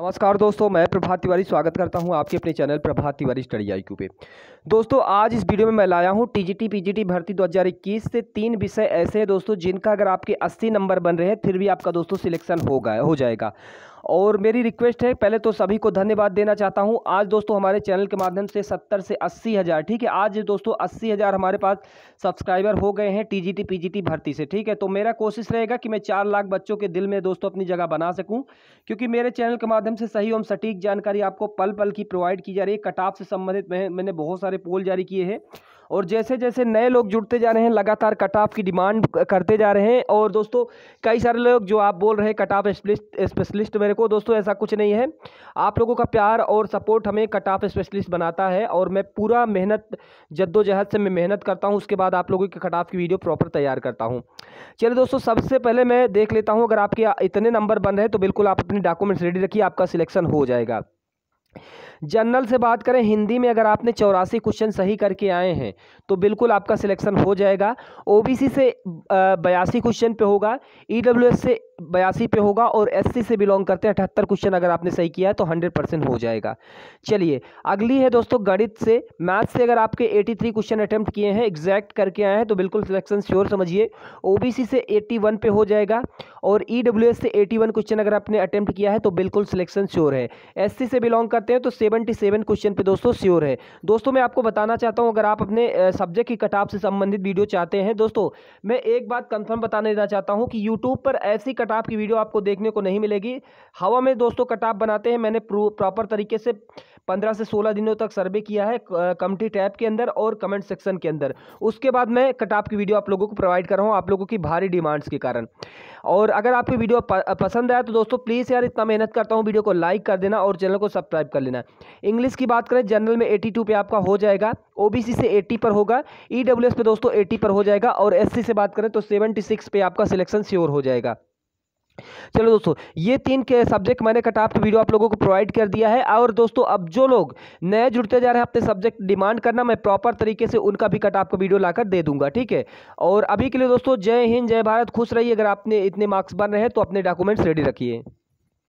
नमस्कार दोस्तों मैं प्रभात तिवारी स्वागत करता हूं आपके अपने चैनल प्रभात तिवारी स्टडी आई पे दोस्तों आज इस वीडियो में मैं लाया हूं टीजीटी पीजीटी भर्ती 2021 से तीन विषय ऐसे हैं दोस्तों जिनका अगर आपके 80 नंबर बन रहे हैं फिर भी आपका दोस्तों सिलेक्शन होगा हो जाएगा और मेरी रिक्वेस्ट है पहले तो सभी को धन्यवाद देना चाहता हूँ आज दोस्तों हमारे चैनल के माध्यम से सत्तर से अस्सी हज़ार ठीक है आज दोस्तों अस्सी हज़ार हमारे पास सब्सक्राइबर हो गए हैं टीजीटी पीजीटी भर्ती से ठीक है तो मेरा कोशिश रहेगा कि मैं चार लाख बच्चों के दिल में दोस्तों अपनी जगह बना सकूँ क्योंकि मेरे चैनल के माध्यम से सही एवं सटीक जानकारी आपको पल पल की प्रोवाइड की जा रही है कटाप से संबंधित मैंने बहुत सारे पोल जारी किए हैं और जैसे जैसे नए लोग जुड़ते जा रहे हैं लगातार कट ऑफ की डिमांड करते जा रहे हैं और दोस्तों कई सारे लोग जो आप बोल रहे हैं कट ऑफ स्पेशलिस्ट मेरे को दोस्तों ऐसा कुछ नहीं है आप लोगों का प्यार और सपोर्ट हमें कट ऑफ स्पेशलिस्ट बनाता है और मैं पूरा मेहनत जद्दोजहद से मैं मेहनत करता हूँ उसके बाद आप लोगों की कट ऑफ की वीडियो प्रॉपर तैयार करता हूँ चलिए दोस्तों सबसे पहले मैं देख लेता हूँ अगर आपके इतने नंबर बन रहे तो बिल्कुल आप अपने डॉक्यूमेंट्स रेडी रखिए आपका सिलेक्शन हो जाएगा जनरल से बात करें हिंदी में अगर आपने चौरासी क्वेश्चन सही करके आए हैं तो बिल्कुल आपका सिलेक्शन हो जाएगा ओबीसी से बयासी क्वेश्चन पे होगा ईडब्ल्यूएस e से बयासी पे होगा और एससी से बिलोंग करते हैं अठहत्तर क्वेश्चन अगर आपने सही किया है तो हंड्रेड परसेंट हो जाएगा चलिए अगली है दोस्तों गणित से मैथ से अगर आपके एटी थ्री क्वेश्चन अटैम्प्ट किए हैं एग्जैक्ट करके आए हैं तो बिल्कुल सिलेक्शन श्योर समझिए ओबीसी से एट्टी वन पे हो जाएगा और ई से एटी क्वेश्चन अगर आपने अटैम्प्ट किया है तो बिल्कुल सिलेक्शन श्योर है एस से बिलोंग करते हैं तो सेवेंटी क्वेश्चन पर दोस्तों श्योर है दोस्तों मैं आपको बताना चाहता हूँ अगर आप अपने सब्जेक्ट की कटाप से संबंधित वीडियो चाहते हैं दोस्तों मैं एक बात कन्फर्म बताने देना चाहता हूँ कि यूट्यूब पर ऐसी कट कटाप की वीडियो आपको देखने को नहीं मिलेगी हवा में दोस्तों कटाप बनाते हैं मैंने प्रॉपर तरीके से पंद्रह से सोलह दिनों तक सर्वे किया है कमटी टैप के अंदर और कमेंट सेक्शन के अंदर उसके बाद मैं कटाप की वीडियो आप लोगों को प्रोवाइड कर रहा हूँ आप लोगों की भारी डिमांड्स के कारण और अगर आपकी वीडियो पसंद आया तो दोस्तों प्लीज़ यार इतना मेहनत करता हूँ वीडियो को लाइक कर देना और चैनल को सब्सक्राइब कर लेना इंग्लिश की बात करें जनरल में एटी पे आपका हो जाएगा ओ से एट्टी पर होगा ई पे दोस्तों एट्टी पर हो जाएगा और एस से बात करें तो सेवेंटी पे आपका सिलेक्शन श्योर हो जाएगा चलो दोस्तों ये तीन के सब्जेक्ट मैंने कट ऑफ वीडियो आप लोगों को प्रोवाइड कर दिया है और दोस्तों अब जो लोग नए जुड़ते जा रहे हैं अपने सब्जेक्ट डिमांड करना मैं प्रॉपर तरीके से उनका भी कट ऑफ का वीडियो लाकर दे दूंगा ठीक है और अभी के लिए दोस्तों जय हिंद जय भारत खुश रहिए अगर आपने इतने मार्क्स बन रहे हैं तो अपने डॉक्यूमेंट्स रेडी रखिए